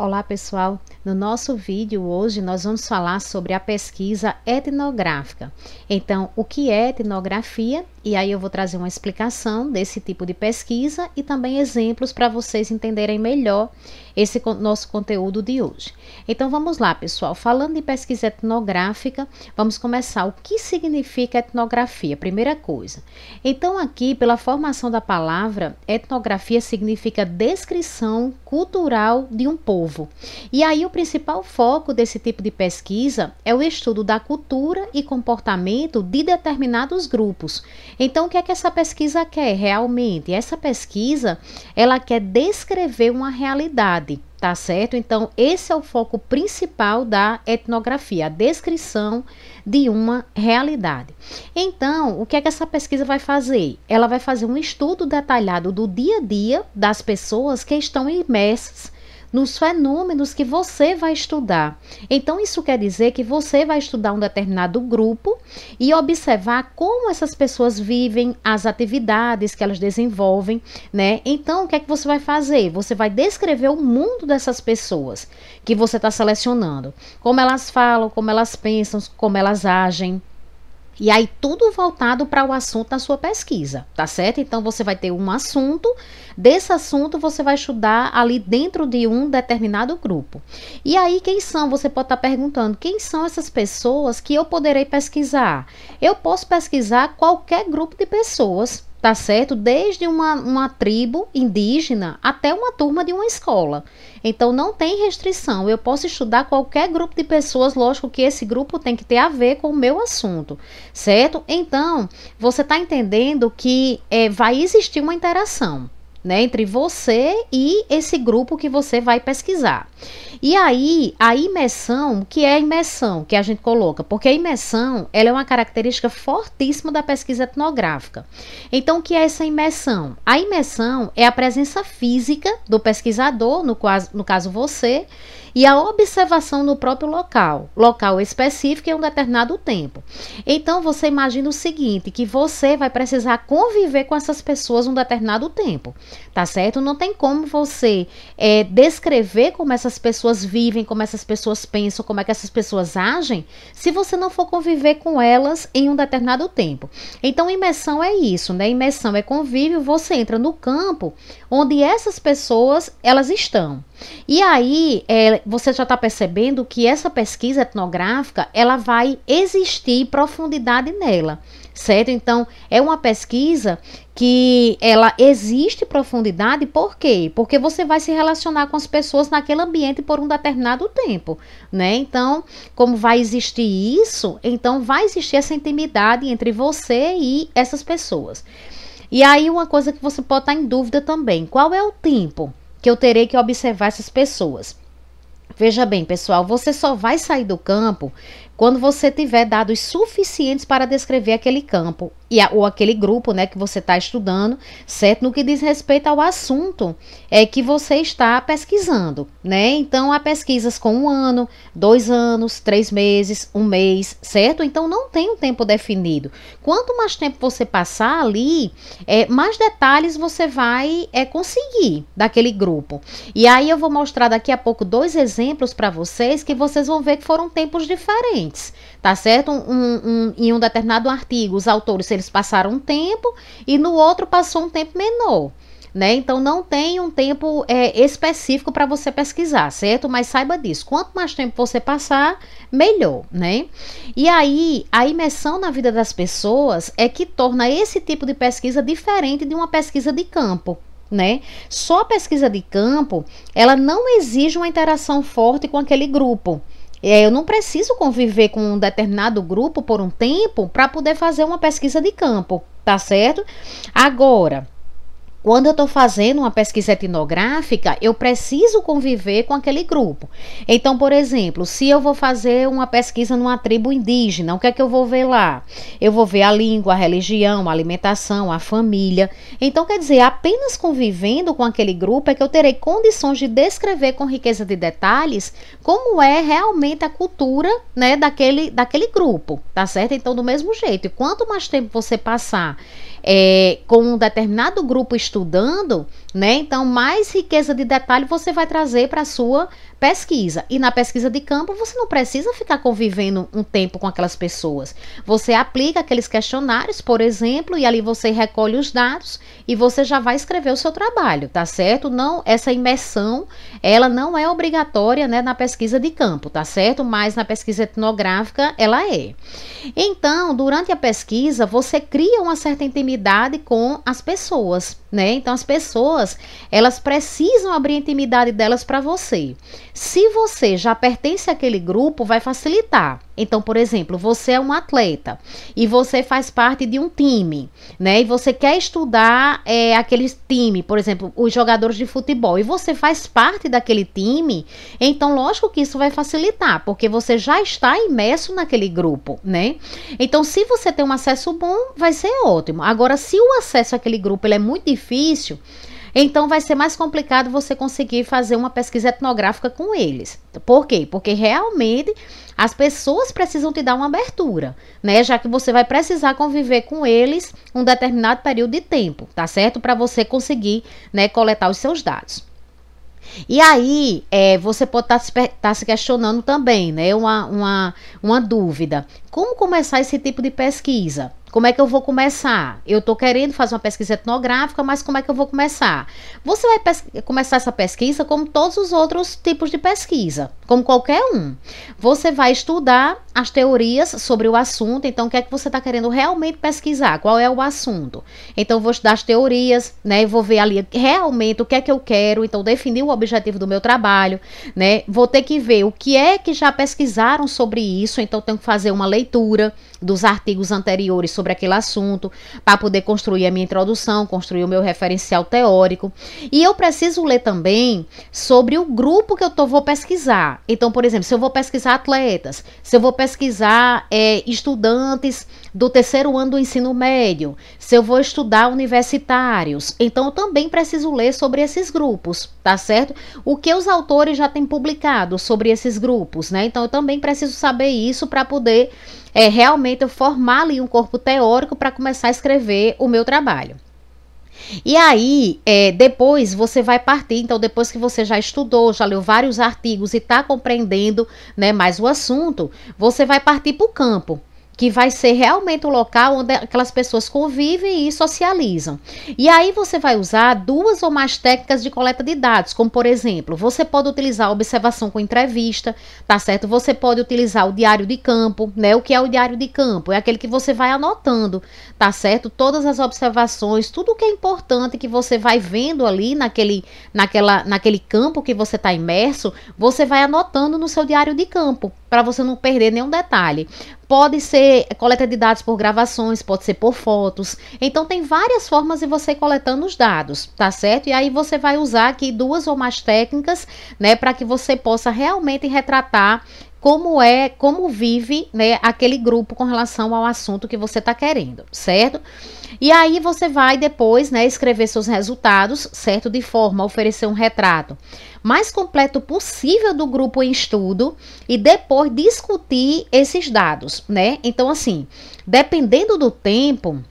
Olá pessoal, no nosso vídeo hoje nós vamos falar sobre a pesquisa etnográfica. Então, o que é etnografia e aí eu vou trazer uma explicação desse tipo de pesquisa e também exemplos para vocês entenderem melhor esse nosso conteúdo de hoje. Então vamos lá, pessoal. Falando de pesquisa etnográfica, vamos começar. O que significa etnografia? Primeira coisa. Então aqui, pela formação da palavra, etnografia significa descrição cultural de um povo. E aí o principal foco desse tipo de pesquisa é o estudo da cultura e comportamento de determinados grupos. Então, o que é que essa pesquisa quer realmente? Essa pesquisa, ela quer descrever uma realidade, tá certo? Então, esse é o foco principal da etnografia, a descrição de uma realidade. Então, o que é que essa pesquisa vai fazer? Ela vai fazer um estudo detalhado do dia a dia das pessoas que estão imersas nos fenômenos que você vai estudar. Então, isso quer dizer que você vai estudar um determinado grupo e observar como essas pessoas vivem, as atividades que elas desenvolvem, né? Então, o que é que você vai fazer? Você vai descrever o mundo dessas pessoas que você está selecionando, como elas falam, como elas pensam, como elas agem. E aí tudo voltado para o assunto da sua pesquisa, tá certo? Então você vai ter um assunto, desse assunto você vai estudar ali dentro de um determinado grupo. E aí quem são? Você pode estar tá perguntando, quem são essas pessoas que eu poderei pesquisar? Eu posso pesquisar qualquer grupo de pessoas tá certo? Desde uma, uma tribo indígena até uma turma de uma escola. Então não tem restrição. Eu posso estudar qualquer grupo de pessoas, lógico que esse grupo tem que ter a ver com o meu assunto, certo? Então você está entendendo que é, vai existir uma interação né, entre você e esse grupo que você vai pesquisar. E aí, a imersão, que é a imersão que a gente coloca, porque a imersão, ela é uma característica fortíssima da pesquisa etnográfica. Então, o que é essa imersão? A imersão é a presença física do pesquisador, no, no caso você, e a observação no próprio local, local específico em um determinado tempo. Então você imagina o seguinte, que você vai precisar conviver com essas pessoas um determinado tempo, tá certo? Não tem como você é, descrever como essas pessoas vivem, como essas pessoas pensam, como é que essas pessoas agem, se você não for conviver com elas em um determinado tempo. Então imersão é isso, né? Imersão é convívio, você entra no campo onde essas pessoas elas estão. E aí é, você já está percebendo que essa pesquisa etnográfica ela vai existir profundidade nela, certo? Então é uma pesquisa que ela existe profundidade por quê? Porque você vai se relacionar com as pessoas naquele ambiente por um determinado tempo, né? Então, como vai existir isso? Então vai existir essa intimidade entre você e essas pessoas. E aí uma coisa que você pode estar em dúvida também, qual é o tempo? que eu terei que observar essas pessoas. Veja bem, pessoal, você só vai sair do campo quando você tiver dados suficientes para descrever aquele campo e a, ou aquele grupo, né, que você está estudando, certo? No que diz respeito ao assunto é que você está pesquisando, né? Então há pesquisas com um ano, dois anos, três meses, um mês, certo? Então não tem um tempo definido. Quanto mais tempo você passar ali, é, mais detalhes você vai é, conseguir daquele grupo. E aí eu vou mostrar daqui a pouco dois exemplos para vocês que vocês vão ver que foram tempos diferentes diferentes, tá certo? Um, um, em um determinado artigo, os autores eles passaram um tempo e no outro passou um tempo menor. Né? Então não tem um tempo é, específico para você pesquisar, certo? Mas saiba disso, quanto mais tempo você passar, melhor, né? E aí a imersão na vida das pessoas é que torna esse tipo de pesquisa diferente de uma pesquisa de campo. Né? Só a pesquisa de campo, ela não exige uma interação forte com aquele grupo. É, eu não preciso conviver com um determinado grupo por um tempo para poder fazer uma pesquisa de campo, tá certo? Agora, quando eu estou fazendo uma pesquisa etnográfica, eu preciso conviver com aquele grupo. Então, por exemplo, se eu vou fazer uma pesquisa numa tribo indígena, o que é que eu vou ver lá? Eu vou ver a língua, a religião, a alimentação, a família. Então, quer dizer, apenas convivendo com aquele grupo é que eu terei condições de descrever com riqueza de detalhes como é realmente a cultura né, daquele, daquele grupo, tá certo? Então, do mesmo jeito, quanto mais tempo você passar é, com um determinado grupo estudando, né? Então, mais riqueza de detalhe você vai trazer para a sua pesquisa. E na pesquisa de campo, você não precisa ficar convivendo um tempo com aquelas pessoas. Você aplica aqueles questionários, por exemplo, e ali você recolhe os dados e você já vai escrever o seu trabalho, tá certo? Não, essa imersão, ela não é obrigatória, né, na pesquisa de campo, tá certo? Mas na pesquisa etnográfica ela é. Então, durante a pesquisa, você cria uma certa intimidade com as pessoas, né? Então as pessoas, elas precisam abrir a intimidade delas para você. Se você já pertence àquele grupo, vai facilitar. Então, por exemplo, você é um atleta e você faz parte de um time, né? E você quer estudar é, aquele time, por exemplo, os jogadores de futebol, e você faz parte daquele time, então, lógico que isso vai facilitar, porque você já está imerso naquele grupo, né? Então, se você tem um acesso bom, vai ser ótimo. Agora, se o acesso àquele grupo é muito difícil, então vai ser mais complicado você conseguir fazer uma pesquisa etnográfica com eles. Por quê? Porque realmente as pessoas precisam te dar uma abertura, né? Já que você vai precisar conviver com eles um determinado período de tempo, tá certo? Para você conseguir, né, coletar os seus dados. E aí, é, você pode estar tá se, tá se, questionando também, né? Uma, uma, uma dúvida. Como começar esse tipo de pesquisa? Como é que eu vou começar? Eu estou querendo fazer uma pesquisa etnográfica, mas como é que eu vou começar? Você vai começar essa pesquisa como todos os outros tipos de pesquisa, como qualquer um. Você vai estudar as teorias sobre o assunto, então o que é que você está querendo realmente pesquisar? Qual é o assunto? Então, vou estudar as teorias, né? Vou ver ali realmente o que é que eu quero, então definir o objetivo do meu trabalho, né? Vou ter que ver o que é que já pesquisaram sobre isso, então tenho que fazer uma leitura leitura, dos artigos anteriores sobre aquele assunto, para poder construir a minha introdução, construir o meu referencial teórico. E eu preciso ler também sobre o grupo que eu tô, vou pesquisar. Então, por exemplo, se eu vou pesquisar atletas, se eu vou pesquisar é, estudantes do terceiro ano do ensino médio, se eu vou estudar universitários, então eu também preciso ler sobre esses grupos, tá certo? O que os autores já têm publicado sobre esses grupos, né? Então eu também preciso saber isso para poder é realmente eu formar ali um corpo teórico para começar a escrever o meu trabalho. E aí, é, depois você vai partir, então depois que você já estudou, já leu vários artigos e está compreendendo né, mais o assunto, você vai partir para o campo que vai ser realmente o local onde aquelas pessoas convivem e socializam. E aí você vai usar duas ou mais técnicas de coleta de dados, como por exemplo, você pode utilizar a observação com entrevista, tá certo? Você pode utilizar o diário de campo, né? O que é o diário de campo? É aquele que você vai anotando, tá certo? Todas as observações, tudo que é importante que você vai vendo ali naquele, naquela, naquele campo que você está imerso, você vai anotando no seu diário de campo, para você não perder nenhum detalhe. Pode ser coleta de dados por gravações, pode ser por fotos. Então tem várias formas de você coletando os dados, tá certo? E aí você vai usar aqui duas ou mais técnicas, né, para que você possa realmente retratar como é, como vive, né, aquele grupo com relação ao assunto que você está querendo, certo? E aí você vai depois, né, escrever seus resultados, certo? De forma a oferecer um retrato mais completo possível do grupo em estudo e depois discutir esses dados, né? Então assim, dependendo do tempo,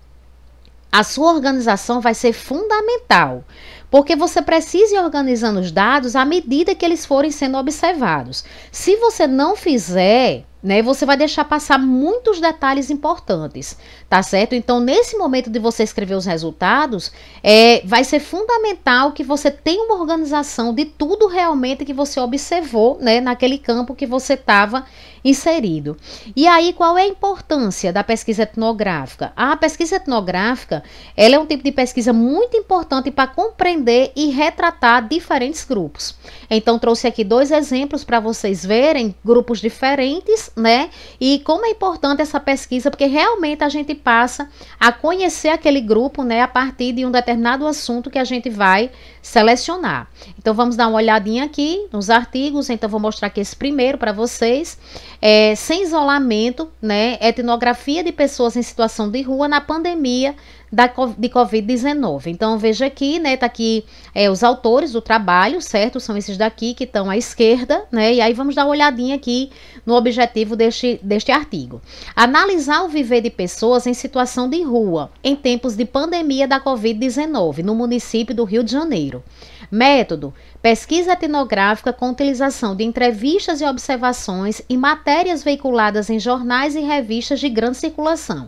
a sua organização vai ser fundamental porque você precisa ir organizando os dados à medida que eles forem sendo observados. Se você não fizer, né? Você vai deixar passar muitos detalhes importantes, tá certo? Então, nesse momento de você escrever os resultados, é, vai ser fundamental que você tenha uma organização de tudo realmente que você observou, né? Naquele campo que você estava inserido. E aí, qual é a importância da pesquisa etnográfica? A pesquisa etnográfica, ela é um tipo de pesquisa muito importante para compreender e retratar diferentes grupos. Então, trouxe aqui dois exemplos para vocês verem grupos diferentes né? E como é importante essa pesquisa, porque realmente a gente passa a conhecer aquele grupo, né, a partir de um determinado assunto que a gente vai selecionar. Então vamos dar uma olhadinha aqui nos artigos, então vou mostrar aqui esse primeiro para vocês. É, sem isolamento, né? Etnografia de pessoas em situação de rua na pandemia da, de Covid-19. Então, veja aqui, né, tá aqui é, os autores do trabalho, certo? São esses daqui que estão à esquerda, né? E aí vamos dar uma olhadinha aqui no objetivo deste, deste artigo. Analisar o viver de pessoas em situação de rua em tempos de pandemia da Covid-19 no município do Rio de Janeiro gênero. Método: pesquisa etnográfica com utilização de entrevistas e observações e matérias veiculadas em jornais e revistas de grande circulação.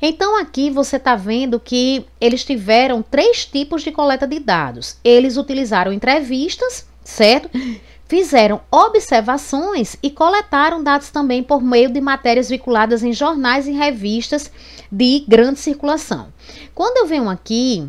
Então, aqui você está vendo que eles tiveram três tipos de coleta de dados. Eles utilizaram entrevistas, certo? fizeram observações e coletaram dados também por meio de matérias vinculadas em jornais e revistas de grande circulação. Quando eu venho aqui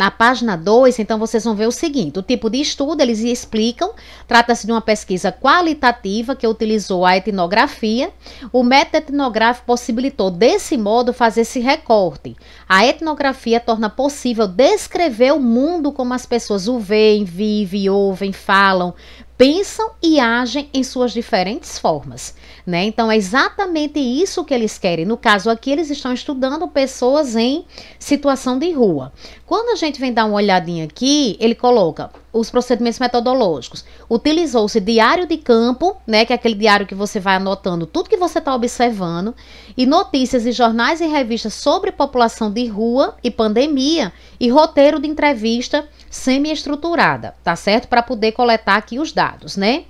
na página 2, então vocês vão ver o seguinte: o tipo de estudo eles explicam. Trata-se de uma pesquisa qualitativa que utilizou a etnografia. O método etnográfico possibilitou, desse modo, fazer esse recorte. A etnografia torna possível descrever o mundo como as pessoas o veem, vivem, ouvem, falam, pensam e agem em suas diferentes formas, né? Então é exatamente isso que eles querem. No caso aqui, eles estão estudando pessoas em situação de rua. Quando a gente vem dar uma olhadinha aqui, ele coloca os procedimentos metodológicos. Utilizou-se diário de campo, né, que é aquele diário que você vai anotando tudo que você está observando, e notícias e jornais e revistas sobre população de rua e pandemia, e roteiro de entrevista semi-estruturada, tá certo? Para poder coletar aqui os dados, né?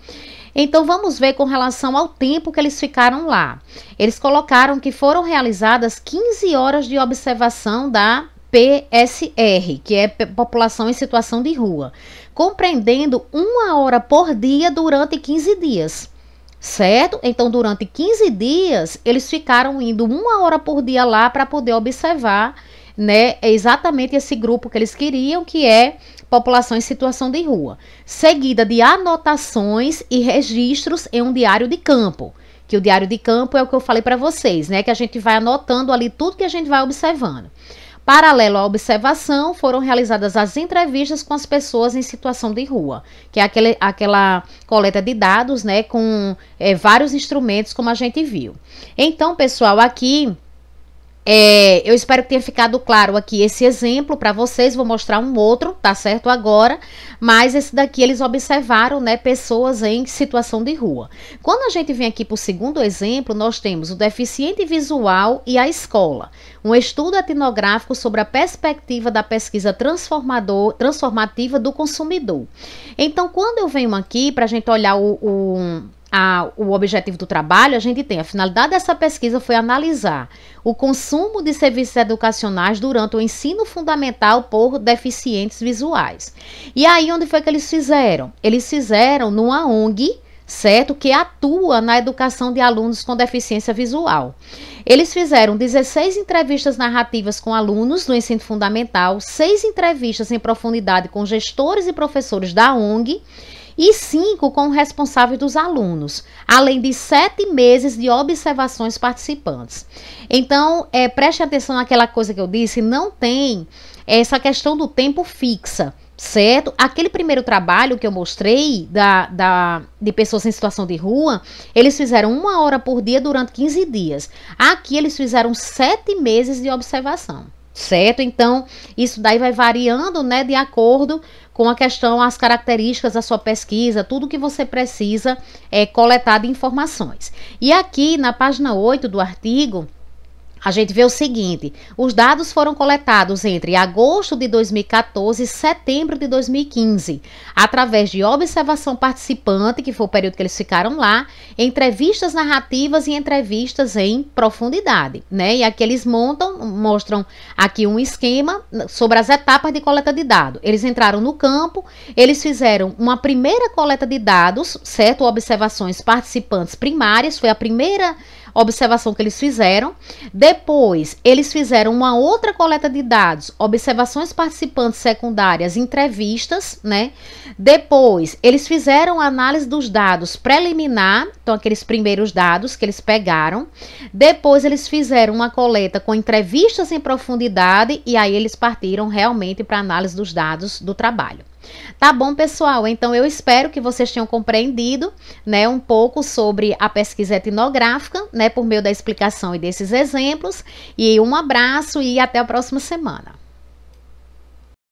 Então vamos ver com relação ao tempo que eles ficaram lá. Eles colocaram que foram realizadas 15 horas de observação da PSR, que é População em Situação de Rua, compreendendo uma hora por dia durante 15 dias. Certo? Então, durante 15 dias, eles ficaram indo uma hora por dia lá para poder observar né, exatamente esse grupo que eles queriam, que é população em situação de rua, seguida de anotações e registros em um diário de campo que o diário de campo é o que eu falei para vocês, né? Que a gente vai anotando ali tudo que a gente vai observando. Paralelo à observação, foram realizadas as entrevistas com as pessoas em situação de rua, que é aquele, aquela coleta de dados, né, com é, vários instrumentos, como a gente viu. Então, pessoal, aqui é, eu espero que tenha ficado claro aqui esse exemplo para vocês. Vou mostrar um outro, tá certo agora. Mas esse daqui eles observaram, né, pessoas em situação de rua. Quando a gente vem aqui para o segundo exemplo, nós temos o deficiente visual e a escola. Um estudo etnográfico sobre a perspectiva da pesquisa transformador, transformativa do consumidor. Então, quando eu venho aqui para a gente olhar o, o a, o objetivo do trabalho, a gente tem a finalidade dessa pesquisa foi analisar o consumo de serviços educacionais durante o ensino fundamental por deficientes visuais. E aí, onde foi que eles fizeram? Eles fizeram numa ONG, certo? Que atua na educação de alunos com deficiência visual. Eles fizeram 16 entrevistas narrativas com alunos do ensino fundamental, seis entrevistas em profundidade com gestores e professores da ONG e cinco com o responsável dos alunos, além de sete meses de observações participantes. Então, é, preste atenção naquela coisa que eu disse, não tem essa questão do tempo fixa certo? Aquele primeiro trabalho que eu mostrei da, da, de pessoas em situação de rua, eles fizeram uma hora por dia durante 15 dias. Aqui eles fizeram sete meses de observação certo? Então, isso daí vai variando, né, de acordo com a questão, as características da sua pesquisa, tudo que você precisa é, coletar de informações. E aqui na página 8 do artigo, a gente vê o seguinte: os dados foram coletados entre agosto de 2014 e setembro de 2015, através de observação participante, que foi o período que eles ficaram lá, entrevistas narrativas e entrevistas em profundidade, né? E aqui eles montam, mostram aqui um esquema sobre as etapas de coleta de dados. Eles entraram no campo, eles fizeram uma primeira coleta de dados, certo? Observações participantes primárias, foi a primeira observação que eles fizeram. Depois, eles fizeram uma outra coleta de dados, observações participantes secundárias, entrevistas, né? Depois, eles fizeram análise dos dados preliminar, então aqueles primeiros dados que eles pegaram. Depois, eles fizeram uma coleta com entrevistas em profundidade e aí eles partiram realmente para análise dos dados do trabalho. Tá bom, pessoal? Então eu espero que vocês tenham compreendido, né, um pouco sobre a pesquisa etnográfica, né, por meio da explicação e desses exemplos. E um abraço e até a próxima semana.